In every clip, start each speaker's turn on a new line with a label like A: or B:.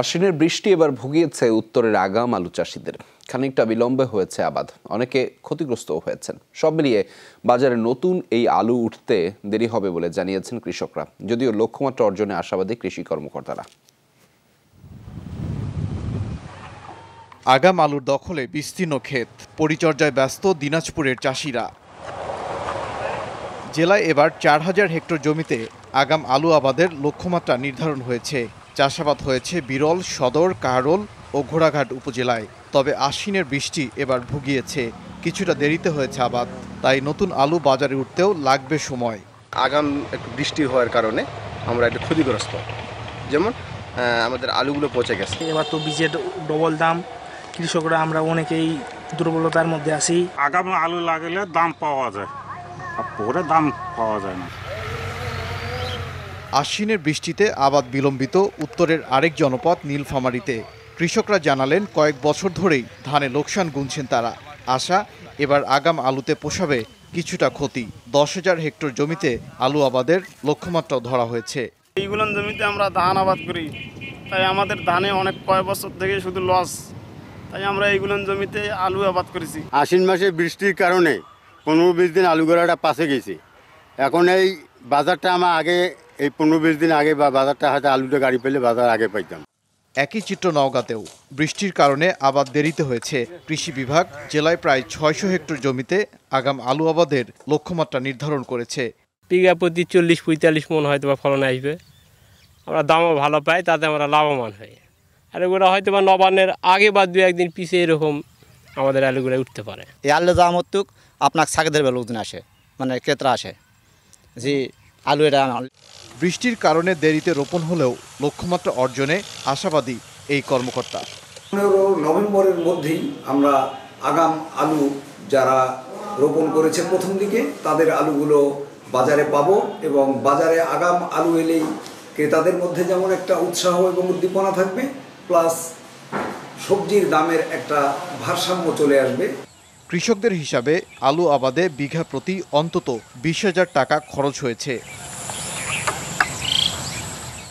A: আশ্বিনের বৃষ্টি এবার ভুগিয়েছে উত্তরের আগাম আলু চাষিদের খানিকটা বিলম্বে হয়েছে আবাদ অনেকে ক্ষতিগ্রস্ত হয়েছেন সব মিলিয়ে বাজারে নতুন এই আলু উঠতে দেরি হবে বলে জানিয়েছেন কৃষকরা যদিও লক্ষ্যমাত্রা অর্জনে আশাবাদী কৃষি কর্মকর্তারা আগাম আলুর দখলে বিস্তীর্ণ ক্ষেত
B: পরিচর্যায় ব্যস্ত দিনাজপুরের চাষিরা জেলায় এবার চার হাজার হেক্টর জমিতে আগাম আলু আবাদের লক্ষ্যমাত্রা নির্ধারণ হয়েছে চাষাবাদ হয়েছে বিরল সদর কারল ও ঘোড়াঘাট উপজেলায় তবে আশ্বিনের বৃষ্টি এবার ভুগিয়েছে কিছুটা দেরিতে হয়েছে আবাদ তাই নতুন আলু বাজারে উঠতেও লাগবে সময় আগাম একটু বৃষ্টি হওয়ার কারণে আমরা একটু ক্ষতিগ্রস্ত যেমন আমাদের আলুগুলো পচে গেছে এবার তো বীজের ডবল দাম কৃষকরা আমরা অনেকেই দুর্বলতার মধ্যে আছি
C: আগাম আলু লাগালে দাম পাওয়া যায় আর পরে দাম পাওয়া যায় না
B: আশ্বিনের বৃষ্টিতে আবাদ বিলম্বিত উত্তরের আরেক জনপদ নীলফামারিতে কৃষকরা জানালেন কয়েক বছর ধরেই ধানে লোকসান গুনছেন তারা আশা এবার আগাম আলুতে পোষাবে কিছুটা ক্ষতি দশ হাজার হেক্টর জমিতে আলু আবাদের লক্ষ্যমাত্রাও ধরা হয়েছে এইগুলো জমিতে আমরা ধান আবাদ করি তাই আমাদের ধানে অনেক কয়েক বছর থেকে শুধু লস তাই আমরা এইগুলো জমিতে আলু আবাদ করেছি আশ্বিন মাসে বৃষ্টির কারণে পনেরো বিশ দিন আলু গোড়াটা পাশে গেছে এখন এই বাজারটা আমার আগে এই পনেরো বিশ দিন আগে বা বাজারটা হয়তো আলুটা গাড়ি পেলে বাজার আগে পাইতাম একই চিত্র নওগাঁতেও বৃষ্টির কারণে আবাদ দেরিতে হয়েছে কৃষি বিভাগ জেলায় প্রায় ছয়শো হেক্টর জমিতে আগাম আলু আবাদের লক্ষ্যমাত্রা নির্ধারণ করেছে বিঘা প্রতি চল্লিশ পঁয়তাল্লিশ মন হয়তো বা ফলন আসবে আমরা দামও ভালো পাই তাতে আমরা লাভবান হই আর এগুলো হয়তো বা নবান্নের আগে বা দু একদিন পিছিয়ে এরকম আমাদের আলুগুলো উঠতে পারে এই আলু দাম হতুক আপনার সাকেদের বেলা লোকজন আসে মানে ক্রেতা আসে যে আলু এটা বৃষ্টির কারণে দেরিতে রোপণ হলেও লক্ষ্যমাত্রা অর্জনে আশাবাদী এই কর্মকর্তা
C: পনেরো নভেম্বরের মধ্যেই আমরা আগাম আলু যারা রোপণ করেছে প্রথম দিকে তাদের আলুগুলো বাজারে পাবো এবং বাজারে আগাম আলু এলেই ক্রেতাদের মধ্যে যেমন একটা উৎসাহ এবং উদ্দীপনা থাকবে প্লাস সবজির দামের একটা ভারসাম্য চলে আসবে
B: কৃষকদের হিসাবে আলু আবাদে বিঘা প্রতি অন্তত বিশ হাজার টাকা খরচ হয়েছে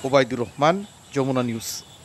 B: ওবায়দুর রহমান যমুনা নিউজ